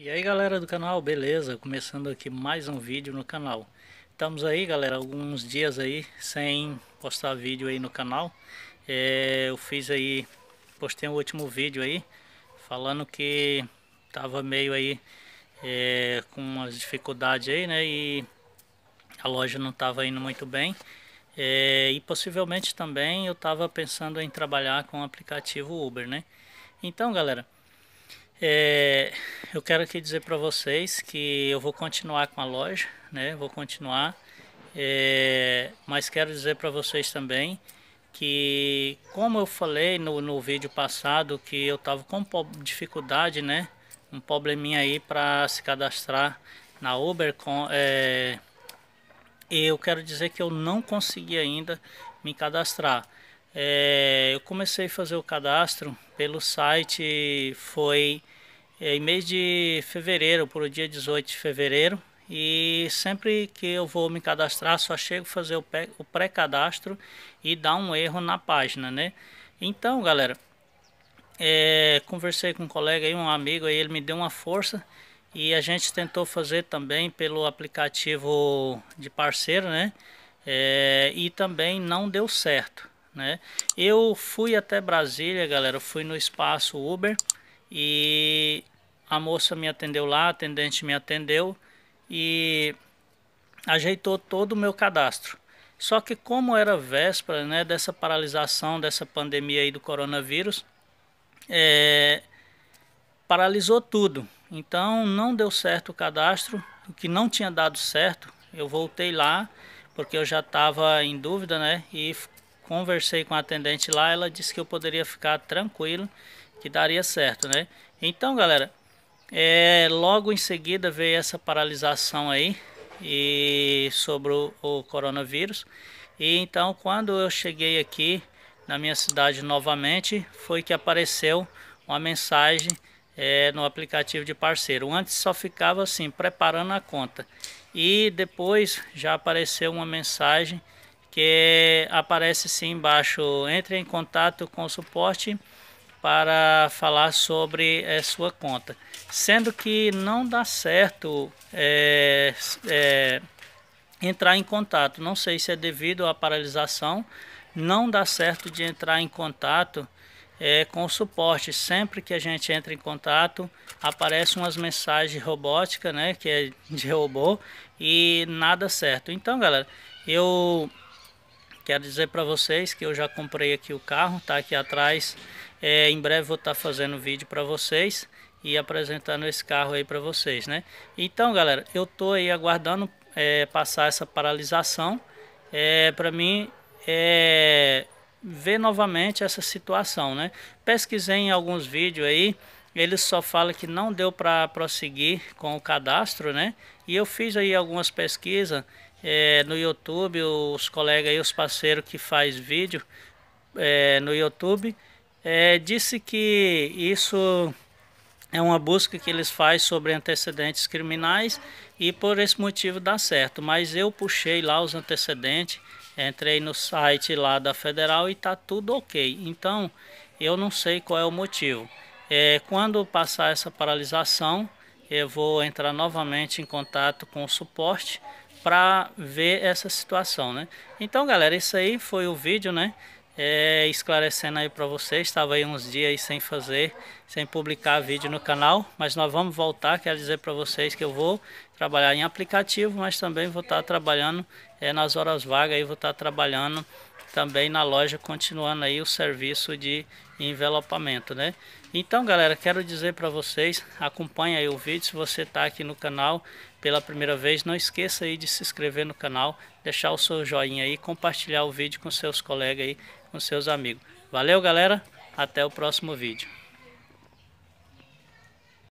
E aí galera do canal, beleza? Começando aqui mais um vídeo no canal Estamos aí galera, alguns dias aí sem postar vídeo aí no canal é, Eu fiz aí, postei o um último vídeo aí Falando que tava meio aí é, com umas dificuldades aí né E a loja não tava indo muito bem é, E possivelmente também eu tava pensando em trabalhar com o aplicativo Uber né Então galera é, eu quero aqui dizer para vocês que eu vou continuar com a loja, né? Vou continuar, é, mas quero dizer para vocês também que, como eu falei no, no vídeo passado, que eu estava com dificuldade, né? Um probleminha aí para se cadastrar na Uber. Com, é, eu quero dizer que eu não consegui ainda me cadastrar. É, eu comecei a fazer o cadastro pelo site, foi é, em mês de fevereiro, por o dia 18 de fevereiro, e sempre que eu vou me cadastrar, só chego a fazer o pré-cadastro e dá um erro na página, né? Então, galera, é, conversei com um colega aí, um amigo aí, ele me deu uma força e a gente tentou fazer também pelo aplicativo de parceiro, né? É, e também não deu certo né? Eu fui até Brasília, galera, fui no espaço Uber e a moça me atendeu lá, a atendente me atendeu e ajeitou todo o meu cadastro. Só que como era véspera, né, dessa paralisação, dessa pandemia aí do coronavírus, é, paralisou tudo. Então não deu certo o cadastro, o que não tinha dado certo, eu voltei lá porque eu já estava em dúvida, né? E Conversei com a atendente lá, ela disse que eu poderia ficar tranquilo, que daria certo, né? Então, galera, é, logo em seguida veio essa paralisação aí e sobre o, o coronavírus. E então, quando eu cheguei aqui na minha cidade novamente, foi que apareceu uma mensagem é, no aplicativo de parceiro. Antes só ficava assim, preparando a conta. E depois já apareceu uma mensagem que aparece sim embaixo. Entre em contato com o suporte para falar sobre eh, sua conta. Sendo que não dá certo é, é, entrar em contato. Não sei se é devido à paralisação. Não dá certo de entrar em contato com o suporte. Sempre que a gente entra em contato, aparecem umas mensagens robóticas, né? Que é de robô. E nada certo. Então, galera, eu Quero dizer para vocês que eu já comprei aqui o carro, tá aqui atrás. É, em breve vou estar tá fazendo vídeo para vocês e apresentando esse carro aí para vocês, né? Então, galera, eu tô aí aguardando é, passar essa paralisação é, para mim é, ver novamente essa situação, né? Pesquisei em alguns vídeos aí, eles só falam que não deu para prosseguir com o cadastro, né? E eu fiz aí algumas pesquisas é, no YouTube, os colegas aí, os parceiros que faz vídeo é, no YouTube, é, disse que isso é uma busca que eles fazem sobre antecedentes criminais e por esse motivo dá certo. Mas eu puxei lá os antecedentes, entrei no site lá da Federal e tá tudo ok. Então eu não sei qual é o motivo. É, quando passar essa paralisação, eu vou entrar novamente em contato com o suporte para ver essa situação, né? Então, galera, isso aí foi o vídeo, né? É, esclarecendo aí para vocês, estava aí uns dias aí sem fazer, sem publicar vídeo no canal, mas nós vamos voltar, quero dizer para vocês que eu vou trabalhar em aplicativo, mas também vou estar tá trabalhando é, nas horas vagas, aí vou estar tá trabalhando também na loja continuando aí o serviço de envelopamento, né? Então, galera, quero dizer para vocês, acompanha aí o vídeo, se você está aqui no canal pela primeira vez, não esqueça aí de se inscrever no canal, deixar o seu joinha aí, compartilhar o vídeo com seus colegas aí, com seus amigos. Valeu, galera, até o próximo vídeo.